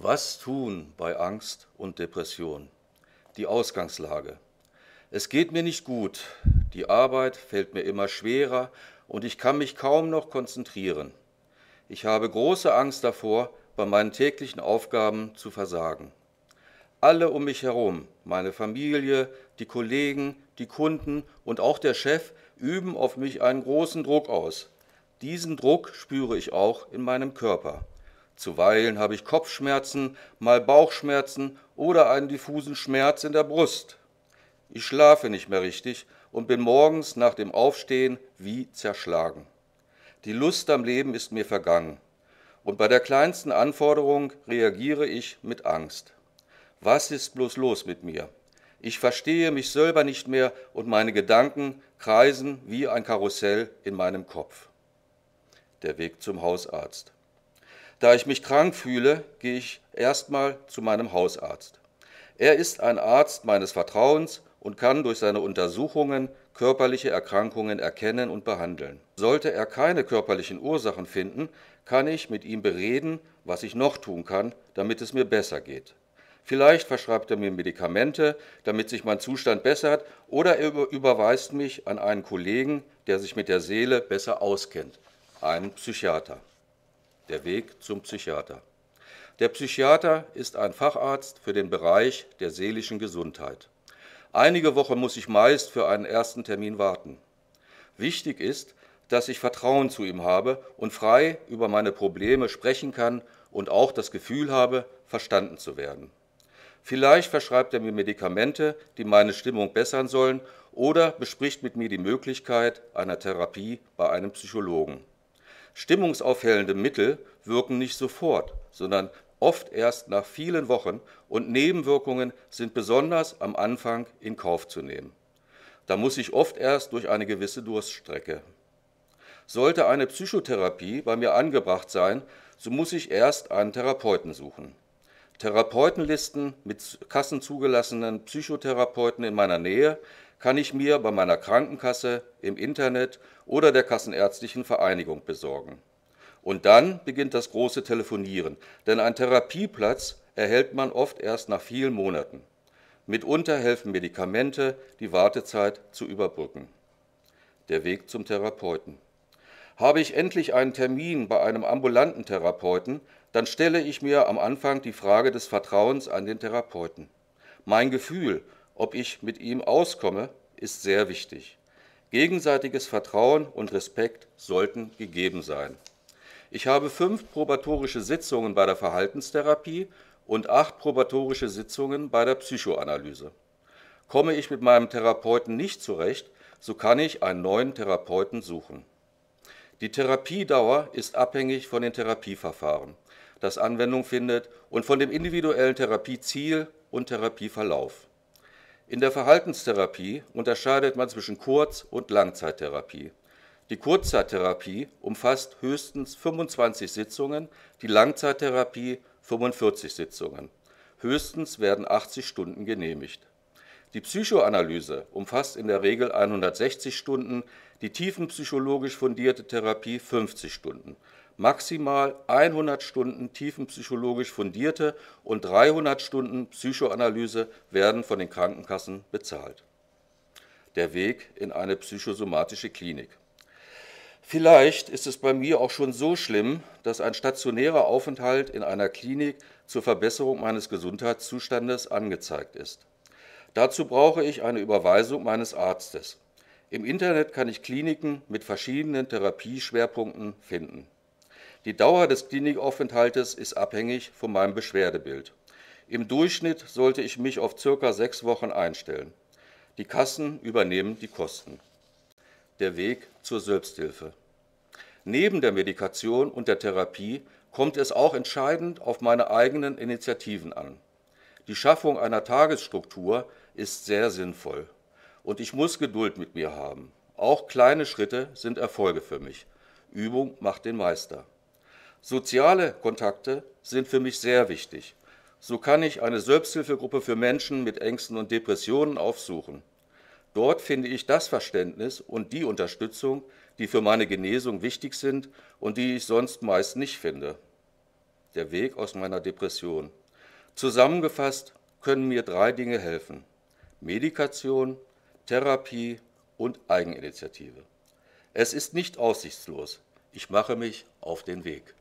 Was tun bei Angst und Depression? Die Ausgangslage. Es geht mir nicht gut, die Arbeit fällt mir immer schwerer und ich kann mich kaum noch konzentrieren. Ich habe große Angst davor, bei meinen täglichen Aufgaben zu versagen. Alle um mich herum, meine Familie, die Kollegen, die Kunden und auch der Chef üben auf mich einen großen Druck aus. Diesen Druck spüre ich auch in meinem Körper. Zuweilen habe ich Kopfschmerzen, mal Bauchschmerzen oder einen diffusen Schmerz in der Brust. Ich schlafe nicht mehr richtig und bin morgens nach dem Aufstehen wie zerschlagen. Die Lust am Leben ist mir vergangen und bei der kleinsten Anforderung reagiere ich mit Angst. Was ist bloß los mit mir? Ich verstehe mich selber nicht mehr und meine Gedanken kreisen wie ein Karussell in meinem Kopf. Der Weg zum Hausarzt. Da ich mich krank fühle, gehe ich erstmal zu meinem Hausarzt. Er ist ein Arzt meines Vertrauens und kann durch seine Untersuchungen körperliche Erkrankungen erkennen und behandeln. Sollte er keine körperlichen Ursachen finden, kann ich mit ihm bereden, was ich noch tun kann, damit es mir besser geht. Vielleicht verschreibt er mir Medikamente, damit sich mein Zustand bessert, oder er überweist mich an einen Kollegen, der sich mit der Seele besser auskennt, einen Psychiater der Weg zum Psychiater. Der Psychiater ist ein Facharzt für den Bereich der seelischen Gesundheit. Einige Wochen muss ich meist für einen ersten Termin warten. Wichtig ist, dass ich Vertrauen zu ihm habe und frei über meine Probleme sprechen kann und auch das Gefühl habe, verstanden zu werden. Vielleicht verschreibt er mir Medikamente, die meine Stimmung bessern sollen, oder bespricht mit mir die Möglichkeit einer Therapie bei einem Psychologen. Stimmungsaufhellende Mittel wirken nicht sofort, sondern oft erst nach vielen Wochen und Nebenwirkungen sind besonders am Anfang in Kauf zu nehmen. Da muss ich oft erst durch eine gewisse Durststrecke. Sollte eine Psychotherapie bei mir angebracht sein, so muss ich erst einen Therapeuten suchen. Therapeutenlisten mit kassenzugelassenen Psychotherapeuten in meiner Nähe kann ich mir bei meiner Krankenkasse, im Internet oder der Kassenärztlichen Vereinigung besorgen. Und dann beginnt das große Telefonieren, denn einen Therapieplatz erhält man oft erst nach vielen Monaten. Mitunter helfen Medikamente, die Wartezeit zu überbrücken. Der Weg zum Therapeuten. Habe ich endlich einen Termin bei einem ambulanten Therapeuten, dann stelle ich mir am Anfang die Frage des Vertrauens an den Therapeuten. Mein Gefühl, ob ich mit ihm auskomme, ist sehr wichtig. Gegenseitiges Vertrauen und Respekt sollten gegeben sein. Ich habe fünf probatorische Sitzungen bei der Verhaltenstherapie und acht probatorische Sitzungen bei der Psychoanalyse. Komme ich mit meinem Therapeuten nicht zurecht, so kann ich einen neuen Therapeuten suchen. Die Therapiedauer ist abhängig von den Therapieverfahren, das Anwendung findet und von dem individuellen Therapieziel und Therapieverlauf. In der Verhaltenstherapie unterscheidet man zwischen Kurz- und Langzeittherapie. Die Kurzzeittherapie umfasst höchstens 25 Sitzungen, die Langzeittherapie 45 Sitzungen. Höchstens werden 80 Stunden genehmigt. Die Psychoanalyse umfasst in der Regel 160 Stunden, die tiefenpsychologisch fundierte Therapie 50 Stunden maximal 100 Stunden tiefenpsychologisch fundierte und 300 Stunden Psychoanalyse werden von den Krankenkassen bezahlt. Der Weg in eine psychosomatische Klinik. Vielleicht ist es bei mir auch schon so schlimm, dass ein stationärer Aufenthalt in einer Klinik zur Verbesserung meines Gesundheitszustandes angezeigt ist. Dazu brauche ich eine Überweisung meines Arztes. Im Internet kann ich Kliniken mit verschiedenen Therapieschwerpunkten finden. Die Dauer des Klinikaufenthaltes ist abhängig von meinem Beschwerdebild. Im Durchschnitt sollte ich mich auf circa sechs Wochen einstellen. Die Kassen übernehmen die Kosten. Der Weg zur Selbsthilfe. Neben der Medikation und der Therapie kommt es auch entscheidend auf meine eigenen Initiativen an. Die Schaffung einer Tagesstruktur ist sehr sinnvoll und ich muss Geduld mit mir haben. Auch kleine Schritte sind Erfolge für mich. Übung macht den Meister. Soziale Kontakte sind für mich sehr wichtig. So kann ich eine Selbsthilfegruppe für Menschen mit Ängsten und Depressionen aufsuchen. Dort finde ich das Verständnis und die Unterstützung, die für meine Genesung wichtig sind und die ich sonst meist nicht finde. Der Weg aus meiner Depression. Zusammengefasst können mir drei Dinge helfen. Medikation, Therapie und Eigeninitiative. Es ist nicht aussichtslos. Ich mache mich auf den Weg.